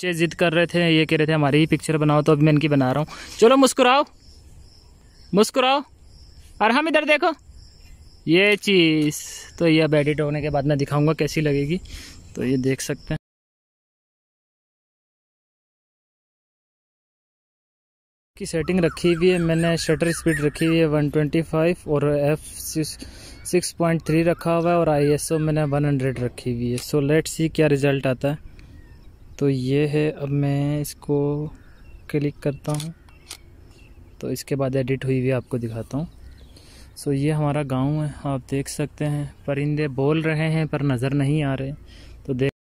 बच्चे ज़िद कर रहे थे ये कह रहे थे हमारी ही पिक्चर बनाओ तो अभी मैं इनकी बना रहा हूँ चलो मुस्कुराओ मुस्कुराओ और हम इधर देखो ये चीज़ तो ये अब एडिट होने के बाद मैं दिखाऊंगा कैसी लगेगी तो ये देख सकते हैं की सेटिंग रखी हुई है मैंने शटर स्पीड रखी हुई है 125 और एफ सिक्स पॉइंट थ्री रखा हुआ है और आईएसओ मैंने 100 रखी हुई है सो लेट्स सी क्या रिजल्ट आता है तो ये है अब मैं इसको क्लिक करता हूँ तो इसके बाद एडिट हुई हुई आपको दिखाता हूँ सो ये हमारा गांव है आप देख सकते हैं परिंदे बोल रहे हैं पर नज़र नहीं आ रहे तो देख